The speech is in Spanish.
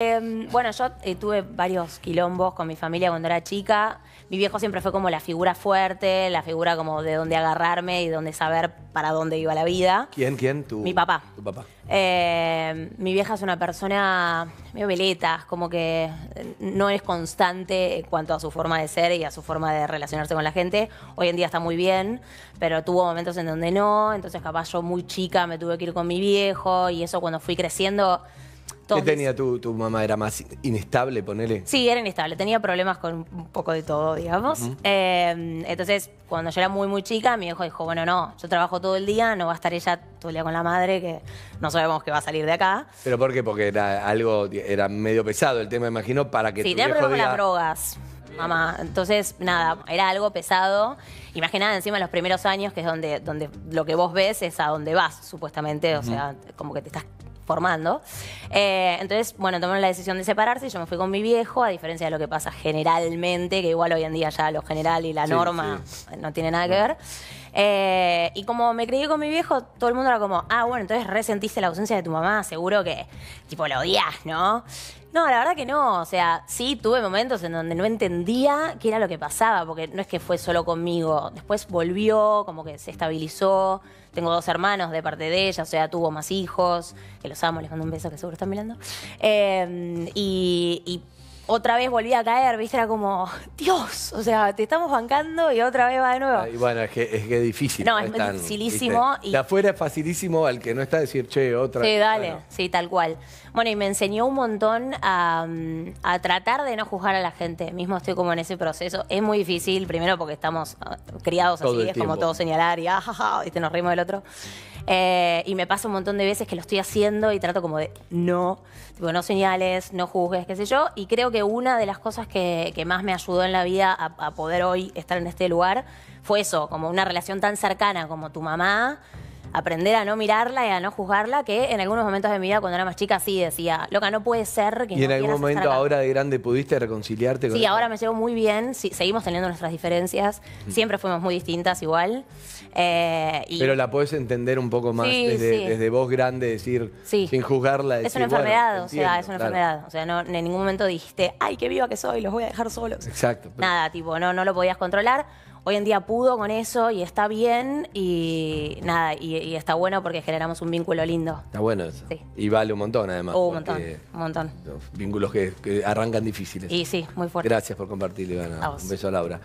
Em, bueno, yo eh, tuve varios quilombos con mi familia cuando era chica. Mi viejo siempre fue como la figura fuerte, la figura como de dónde agarrarme y dónde saber para dónde iba la vida. ¿Quién, quién? ¿Tú? Mi papá. Tu papá. Em, mi vieja es una persona medio veleta, como que eh, no es constante en cuanto a su forma de ser y a su forma de relacionarse con la gente. Hoy en día está muy bien, pero tuvo momentos en donde no. Entonces, capaz yo muy chica me tuve que ir con mi viejo y eso cuando fui creciendo ¿Qué tenía tu, mamá? ¿Era más inestable, ponele? Sí, era inestable. Tenía problemas con un poco de todo, digamos. Eh, entonces, cuando yo era muy, muy chica, mi hijo dijo, bueno, no, yo trabajo todo el día, no va a estar ella todo el día con la madre, que no sabemos que va a salir de acá. ¿Pero por qué? Porque era algo, era medio pesado el tema, imagino, para que Sí, tenía problemas con las drogas mamá. Entonces, nada, era algo pesado. nada, encima los primeros años, que es donde, donde lo que vos ves es a dónde vas, supuestamente. O sea, como que te estás formando. Eh, entonces, bueno, tomaron la decisión de separarse y yo me fui con mi viejo, a diferencia de lo que pasa generalmente, que igual hoy en día ya lo general y la norma no tiene nada que ver. Eh, y como me creí con mi viejo, todo el mundo era como, ah, bueno, entonces resentiste la ausencia de tu mamá, seguro que, tipo, lo odias, ¿no? No, la verdad que no. O sea, sí tuve momentos en donde no entendía qué era lo que pasaba, porque no es que fue solo conmigo. Después volvió, como que se estabilizó. Tengo dos hermanos de parte de ella, o sea, tuvo más hijos, que los amo, les mando un beso que seguro están mirando. Em, y otra vez volví a caer, ¿viste? Era como, Dios, o sea, te estamos bancando y otra vez va de nuevo. Y bueno, es que es difícil. No, es facilísimo De afuera es facilísimo al que no está decir, che, otra vez. Sí, dale, sí, tal cual. Bueno, y me enseñó un montón a, tratar de no juzgar a la gente. Mismo estoy como en ese proceso. Es muy difícil, primero porque estamos ah, criados así, es como todo señalar y, ah, ja, y nos rimos del otro. Eh, y me pasa un montón de veces que lo estoy haciendo y trato como de no, no señales, no juzgues, qué sé yo. Y creo que una de las cosas que, más me ayudó en la vida a poder hoy estar en este lugar fue eso, como una relación tan cercana como tu mamá aprender a no mirarla y a no juzgarla, que en algunos momentos de mi vida cuando era más chica sí decía, loca, no puede ser que... Y en algún momento ahora de grande pudiste reconciliarte con... Sí, ahora me llevo muy bien, seguimos teniendo nuestras diferencias, siempre fuimos muy distintas igual. Eh, Pero la puedes entender un poco más desde, voz vos grande, decir, sin juzgarla. es una enfermedad, o sea, es una enfermedad. O sea, en ningún momento dijiste, ay, qué viva que soy, los voy a dejar solos. Exacto. Nada, tipo, no, no lo podías controlar hoy en día pudo con eso y está bien y nada, y, está bueno porque generamos un vínculo lindo. Está bueno eso. Y vale un montón además. Uh, un montón, Vínculos que, arrancan difíciles. Y sí, muy fuerte. Gracias por compartir, Ivana. Un beso a Laura.